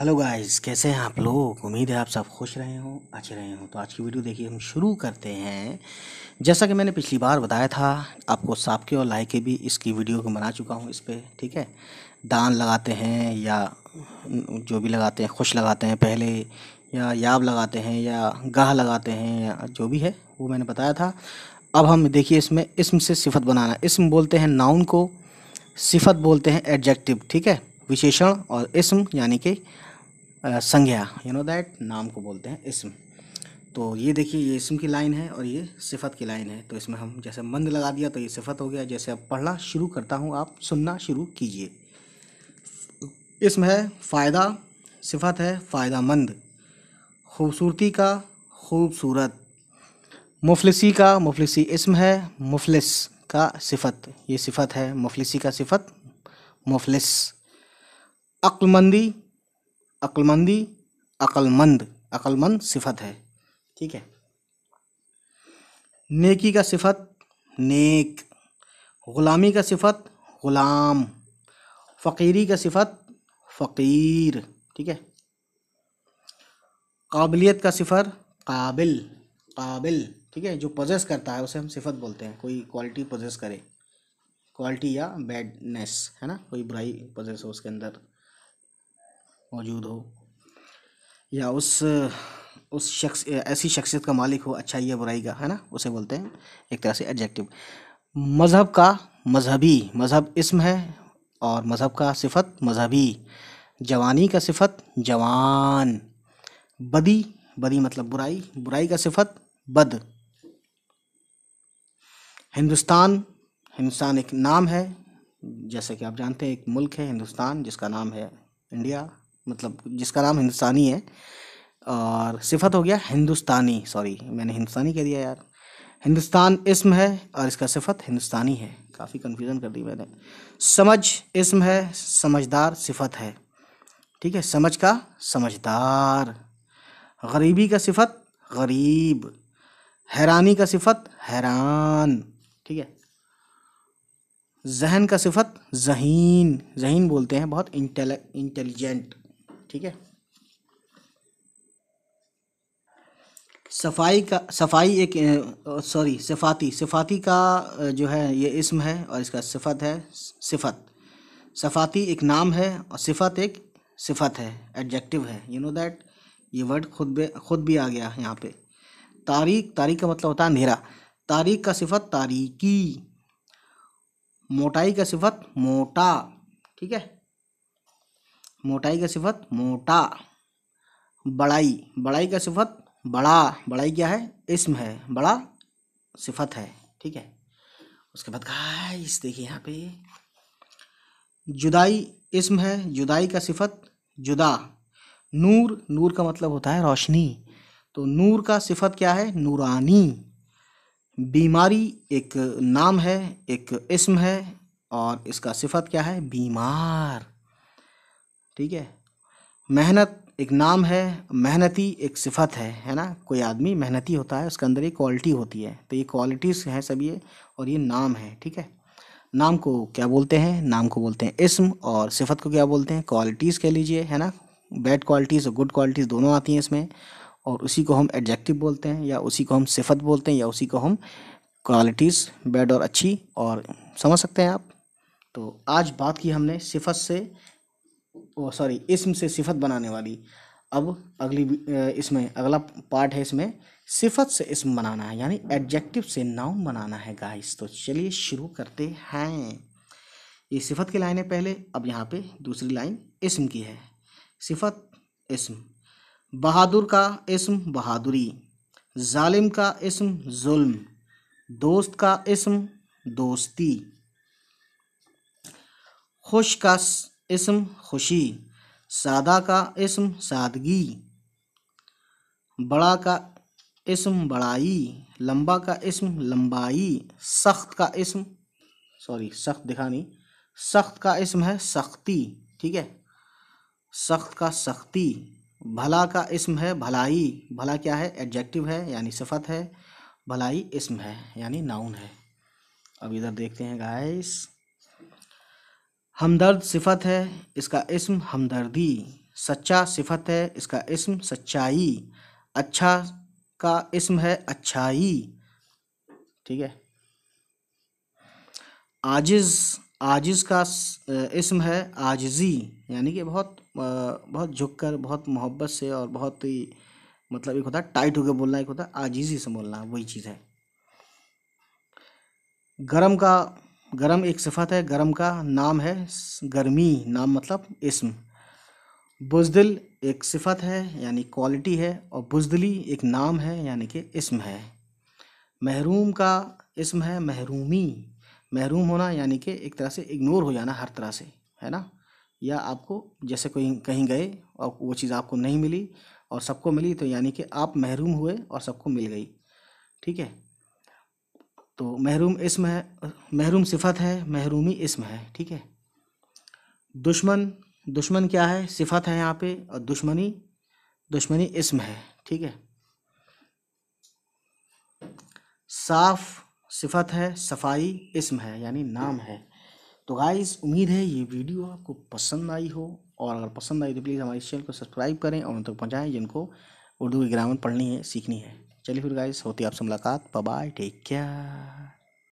hello guys कैसे हैं आप लोग उम्मीद है आप सब खुश रहे हों अच्छे रहे हों तो आज की वीडियो देखिए हम शुरू करते हैं जैसा कि मैंने पिछली बार बताया था आपको सांप के और लाए के भी इसकी वीडियो को बना चुका हूँ इस पर ठीक है दान लगाते हैं या जो भी लगाते हैं खुश लगाते हैं पहले या याब लगाते हैं या गाह लगाते हैं या जो भी है वो मैंने बताया था अब हम देखिए इसमें इसम से सिफत बनाना इसम बोलते हैं नाउन को सिफत बोलते हैं एडजेक्टिव ठीक है विशेषण और इसम यानी कि संज्ञा यू नो दैट नाम को बोलते हैं इसम तो ये देखिए ये इसम की लाइन है और ये सिफत की लाइन है तो इसमें हम जैसे मंद लगा दिया तो ये सिफत हो गया जैसे अब पढ़ना शुरू करता हूँ आप सुनना शुरू कीजिए इसम है फ़ायदा सिफत है फ़ायदा मंद खूबसूरती का खूबसूरत मुफलसी का मुफलसी इसम है मुफलिस का सिफत ये सिफत है मुफलसी का सिफत मुफलिस अक्लमंदी अक्लमंदी अक्लमंद अक्लमंद सिफत है ठीक है नेकी का सिफत नेक ग़ुलामी का सिफत ग़ुलाम फ़कीरी का सिफत फ़कीर ठीक है काबिलियत का सिफर काबिल काबिल ठीक है जो पोजेस करता है उसे हम सिफत बोलते हैं कोई क्वालिटी पोजेस करे क्वालिटी या बैडनेस है ना कोई बुराई पोजेस हो उसके अंदर मौजूद हो या उस उस शख्स ऐसी शख्सियत का मालिक हो अच्छाई या बुराई का है ना उसे बोलते हैं एक तरह से एडजेक्टिव मज़हब का मजहबी मज़हब इसम है और मज़हब का सिफत मजहबी जवानी का सिफत जवान बदी बदी मतलब बुराई बुराई का सिफत बद हिंदुस्तान हिंदुस्तान एक नाम है जैसे कि आप जानते हैं एक मुल्क है हिंदुस्तान जिसका नाम है इंडिया मतलब जिसका नाम हिंदुस्तानी है और सिफत हो गया हिंदुस्तानी सॉरी मैंने हिंदुस्तानी कह दिया यार हिंदुस्तान इसम है और इसका सिफत हिंदुस्तानी है काफ़ी कन्फ्यूज़न कर दी मैंने समझ इसम है समझदार सिफत है ठीक है समझ का समझदार गरीबी का सिफत गरीब हैरानी का सिफत हैरान ठीक है जहन का सिफत जहीन जहीन बोलते हैं बहुत इंटेलिजेंट ठीक है सफाई का सफाई एक सॉरी सिफाती सिफाती का जो है ये इसम है और इसका सिफत है सिफत सफाती एक नाम है और सिफत एक सिफत है एडजेक्टिव है यू नो दैट ये वर्ड खुद बे खुद भी आ गया यहाँ पे तारीख तारीख का मतलब होता है अंधेरा तारीख का सिफत तारीकी मोटाई का सिफत मोटा ठीक है मोटाई का सिफत मोटा बड़ाई बड़ाई का सिफत बड़ा बड़ाई क्या है इसम है बड़ा सिफत है ठीक है उसके बाद गाइस देखिए यहाँ पे जुदाई इसम है जुदाई का सिफत जुदा नूर नूर का मतलब होता है रोशनी तो नूर का सिफत क्या है नूरानी बीमारी एक नाम है एक इसम है और इसका सिफत क्या है बीमार ठीक है मेहनत एक नाम है मेहनती एक सिफत है है ना कोई आदमी मेहनती होता है उसके अंदर एक क्वालिटी होती है तो ये क्वालिटीज़ हैं सब ये और ये नाम है ठीक है नाम को क्या बोलते हैं नाम को बोलते हैं इसम और सिफत को क्या बोलते हैं क्वालिटीज़ कह लीजिए है ना बैड क्वालिटीज़ और गुड क्वालिटीज़ दोनों आती हैं इसमें और उसी को हम एडजेक्टिव बोलते हैं या उसी को हम सिफत बोलते हैं या उसी को हम क्वालिटीज़ बैड और अच्छी और समझ सकते हैं आप तो आज बात की हमने सिफत से सॉरी इसम से सिफत बनाने वाली अब अगली इसमें अगला पार्ट है इसमें सिफत से इसम बनाना है यानी एडजेक्टिव से नाउन बनाना है गाइस तो चलिए शुरू करते हैं ये सिफत की लाइन है पहले अब यहाँ पे दूसरी लाइन इसम की है सिफत इसम बहादुर का इसम बहादुरी जालिम का इसम जुल्म दोस्त का इसम दोस्ती खुश का इसम खुशी सादा का इसम सादगी बड़ा का इसम बड़ाई लंबा का इसम लंबाई सख्त का इसम सॉरी सख्त दिखा नहीं सख्त का इसम है सख्ती ठीक है सख्त का सख्ती भला का इसम है भलाई भला क्या है एडजेक्टिव है यानी सिफत है भलाई इसम है यानी नाउन है अब इधर देखते हैं गाइस हमदर्द सिफत है इसका इसम हमदर्दी सच्चा सिफत है इसका इसम सच्चाई अच्छा का इसम है अच्छाई ठीक है आजिज आजिज का इस्म है आजजी यानी कि बहुत बहुत झुक कर बहुत मोहब्बत से और बहुत ही मतलब एक होता है टाइट होकर बोलना एक होता है आजीजी से बोलना वही चीज़ है गरम का गर्म एक सिफत है गर्म का नाम है गर्मी नाम मतलब इसम बुजदिल एक सिफत है यानी क्वालिटी है और बुजदली एक नाम है यानी कि इसम है महरूम का इसम है महरूमी महरूम होना यानी कि एक तरह से इग्नोर हो जाना हर तरह से है ना या आपको जैसे कोई कहीं गए और वो चीज़ आपको नहीं मिली और सबको मिली तो यानी कि आप महरूम हुए और सबको मिल गई ठीक है तो महरूम इसम है महरूम सिफत है महरूमी इसम है ठीक है दुश्मन दुश्मन क्या है सिफत है यहाँ पे और दुश्मनी दुश्मनी इसम है ठीक है साफ सिफत है सफाई इसम है यानी नाम है तो गाइस उम्मीद है ये वीडियो आपको पसंद आई हो और अगर पसंद आई तो प्लीज़ हमारे चैनल को सब्सक्राइब करें और उन तक पहुँचाएँ जिनको उर्दू की ग्रामर पढ़नी है सीखनी है चलिए फिर गाइस होती है आपसे मुलाकात बाय टेक केयर